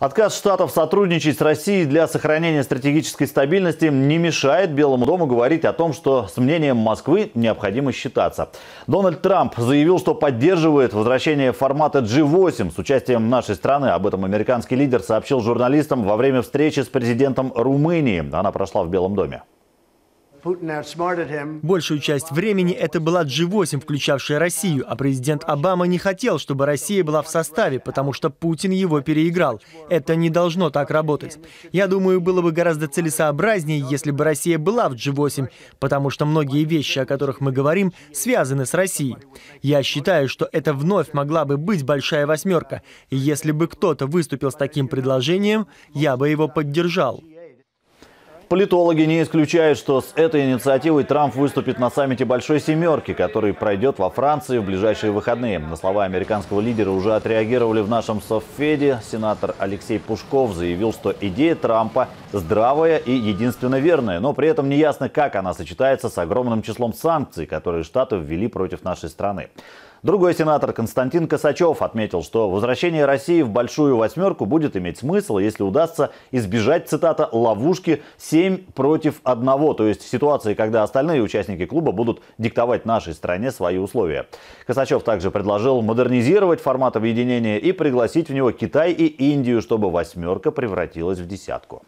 Отказ Штатов сотрудничать с Россией для сохранения стратегической стабильности не мешает Белому дому говорить о том, что с мнением Москвы необходимо считаться. Дональд Трамп заявил, что поддерживает возвращение формата G8 с участием нашей страны. Об этом американский лидер сообщил журналистам во время встречи с президентом Румынии. Она прошла в Белом доме. Большую часть времени это была G8, включавшая Россию, а президент Обама не хотел, чтобы Россия была в составе, потому что Путин его переиграл. Это не должно так работать. Я думаю, было бы гораздо целесообразнее, если бы Россия была в G8, потому что многие вещи, о которых мы говорим, связаны с Россией. Я считаю, что это вновь могла бы быть большая восьмерка. И если бы кто-то выступил с таким предложением, я бы его поддержал. Политологи не исключают, что с этой инициативой Трамп выступит на саммите Большой Семерки, который пройдет во Франции в ближайшие выходные. На слова американского лидера уже отреагировали в нашем Совфеде. Сенатор Алексей Пушков заявил, что идея Трампа здравая и единственно верная, но при этом неясно, как она сочетается с огромным числом санкций, которые Штаты ввели против нашей страны. Другой сенатор Константин Косачев отметил, что возвращение России в Большую Восьмерку будет иметь смысл, если удастся избежать, цитата, ловушки 7 против 1, то есть ситуации, когда остальные участники клуба будут диктовать нашей стране свои условия. Косачев также предложил модернизировать формат объединения и пригласить в него Китай и Индию, чтобы восьмерка превратилась в десятку.